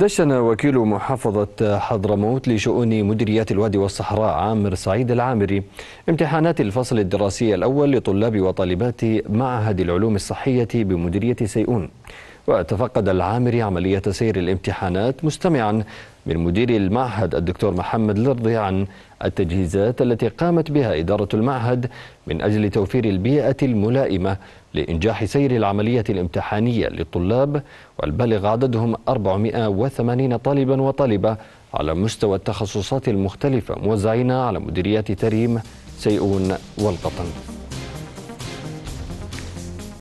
دشن وكيل محافظة حضرموت لشؤون مديريات الوادي والصحراء عامر سعيد العامري امتحانات الفصل الدراسي الأول لطلاب وطالبات معهد العلوم الصحية بمديرية سيئون وتفقد العامري عملية سير الامتحانات مستمعا من مدير المعهد الدكتور محمد لرضي عن التجهيزات التي قامت بها إدارة المعهد من أجل توفير البيئة الملائمة لإنجاح سير العملية الامتحانية للطلاب والبلغ عددهم 480 طالبا وطالبة على مستوى التخصصات المختلفة موزعين على مديريات تريم سيئون والقطن